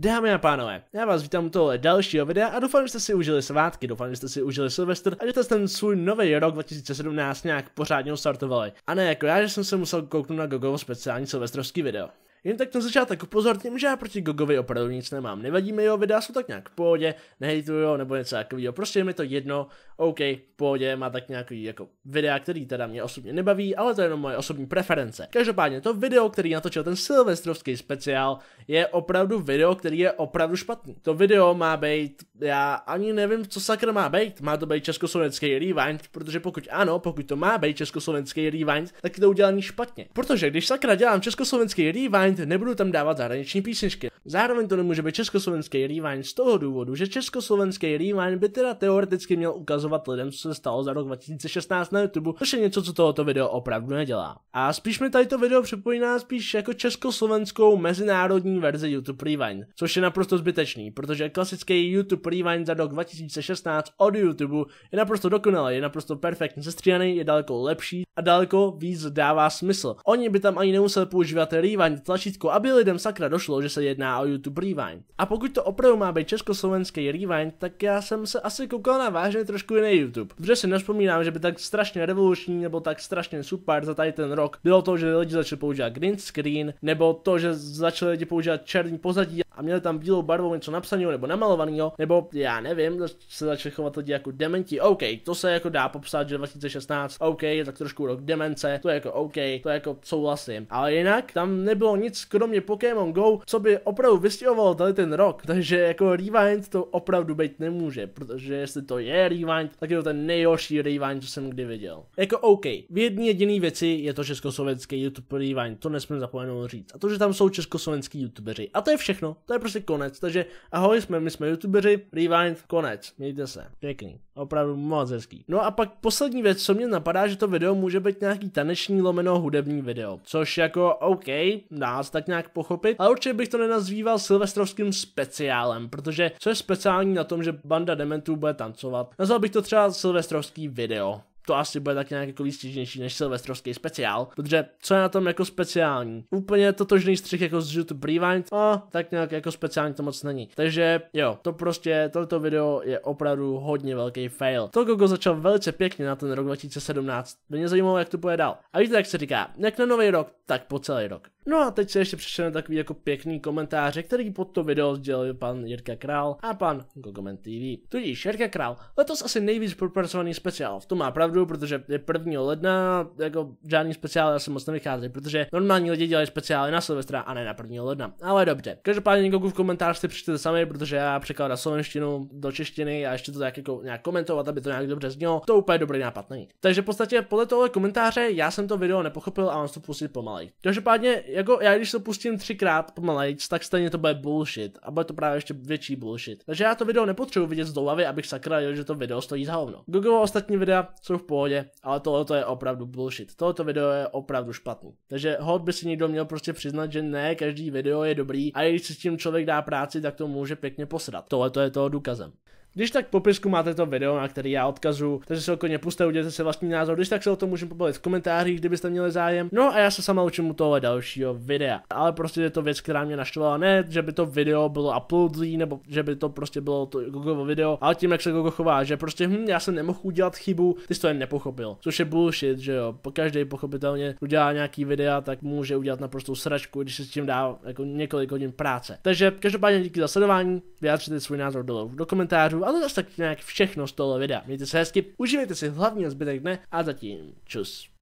Dámy a pánové, já vás vítám u tohle dalšího videa a doufám, že jste si užili svátky, doufám, že jste si užili Silvestr a že jste ten svůj nový rok 2017 nějak pořádně startovali. A ne jako já, že jsem se musel kouknout na Gogovo speciální silvestrovský video. Jen tak na začátek upozorním, že já proti Gogovi opravdu nic nemám. Nevadí mi jeho videa, jsou tak nějak v pohodě, nehejtuju ho nebo něco takového, prostě je mi to jedno, OK, v pohodě, má tak nějaký jako videa, který teda mě osobně nebaví, ale to je jenom moje osobní preference. Každopádně to video, který natočil ten silvestrovský speciál, je opravdu video, který je opravdu špatný. To video má být já ani nevím, co sakra má být. Má to být československý rewind, protože pokud ano, pokud to má být československý rewind, tak je to udělaný špatně. Protože když sakra dělám československý rewind, nebudu tam dávat zahraniční písničky. Zároveň to nemůže být československý rewind z toho důvodu, že československý rewind by teda teoreticky měl ukazovat lidem, co se stalo za rok 2016 na YouTube, což je něco, co tohoto video opravdu nedělá. A spíš mi tady to video připomíná spíš jako československou mezinárodní verzi YouTube Rewind, což je naprosto zbytečný, protože klasický YouTube Rewind za rok 2016 od YouTube je naprosto dokonalý, je naprosto perfektně sestříhaný, je daleko lepší a daleko víc dává smysl. Oni by tam ani nemuseli používat rewind tlačítko, aby lidem sakra došlo, že se jedná o YouTube Rewind. A pokud to opravdu má být československý Rewind, tak já jsem se asi koukal na vážně trošku jiný YouTube. Protože si nespomínám, že by tak strašně revoluční nebo tak strašně super za tady ten rok bylo to, že lidi začali používat green screen, nebo to, že začali lidi používat černý pozadí a měli tam bílou barvou něco napsaného nebo namalovaného, nebo já nevím, se začali chovat lidi jako dementi. OK, to se jako dá popsat, že 2016, OK, je tak trošku rok demence, to je jako OK, to je jako souhlasím. Ale jinak tam nebylo nic kromě Pokémon Go, co by opravdu vystěhovalo tady ten rok. Takže jako Rewind to opravdu být nemůže, protože jestli to je Rewind, tak je to ten nejhorší Rewind, co jsem kdy viděl. Jako OK, v jedné jediné věci je to československý YouTube Rewind, to nesmím zapomenout říct. A to, že tam jsou československý YouTubeři. A to je všechno. To je prostě konec. Takže ahoj, jsme my jsme youtubeři, rewind, konec. Mějte se. Pěkný. Opravdu moc hezký. No a pak poslední věc, co mě napadá, že to video může být nějaký taneční lomeno hudební video. Což jako OK, se tak nějak pochopit, ale určitě bych to nenazýval silvestrovským speciálem, protože co je speciální na tom, že banda dementů bude tancovat. Nazval bych to třeba silvestrovský video to asi bude tak nějak jako výstižnější než silvestrovský speciál, protože co je na tom jako speciální? Úplně totožný střih jako z YouTube Rewind, a tak nějak jako speciální to moc není. Takže jo, to prostě, toto video je opravdu hodně velký fail. To Gogo začal velice pěkně na ten rok 2017. Mě zajímalo, jak to bude dál. A víte, jak se říká, jak na nový rok, tak po celý rok. No a teď se ještě přišel takový jako pěkný komentáře, který pod to video sdělil pan Jirka Král a pan Gogomen TV. Tudíž Jirka Král, letos asi nejvíc propracovaný speciál, v tom má pravdu, opravdu, protože je 1. ledna, jako žádný speciál asi moc nevychází, protože normální lidi dělají speciály na Silvestra a ne na 1. ledna. Ale dobře. Každopádně někoho v komentář si přečtěte sami, protože já překládám slovenštinu do češtiny a ještě to tak jako nějak komentovat, aby to nějak dobře znělo. To úplně dobrý nápad není. Takže v podstatě podle tohle komentáře já jsem to video nepochopil a mám to pustit pomalej. Každopádně, jako já když to pustím třikrát pomalej, tak stejně to bude bullshit a bude to právě ještě větší bullshit. Takže já to video nepotřebuji vidět z dolavy, abych sakra že to video stojí za hovno. Google ostatní videa jsou v pohodě, ale tohoto je opravdu bullshit. Tohoto video je opravdu špatný. Takže hod by si někdo měl prostě přiznat, že ne každý video je dobrý a když si s tím člověk dá práci, tak to může pěkně posrat. Tohle je toho důkazem. Když tak popisku máte to video, na který já odkazu, takže se ho puste, udělejte si vlastní názor, když tak se o tom můžeme pobavit v komentářích, kdybyste měli zájem. No a já se sama učím u toho dalšího videa. Ale prostě je to věc, která mě naštvala, ne, že by to video bylo uploadlý, nebo že by to prostě bylo to google video, ale tím, jak se Google chová, že prostě hm, já jsem nemohl udělat chybu, ty jsi to jen nepochopil. Což je bullshit, že jo. Po každý pochopitelně udělá nějaký videa, tak může udělat naprostou sračku, když se s tím dá jako několik hodin práce. Takže každopádně díky za sledování, vyjádřete svůj názor dolů do komentářů obsahu a to zase tak nějak všechno z toho videa. Mějte se hezky, užijte si hlavně zbytek dne a zatím čus.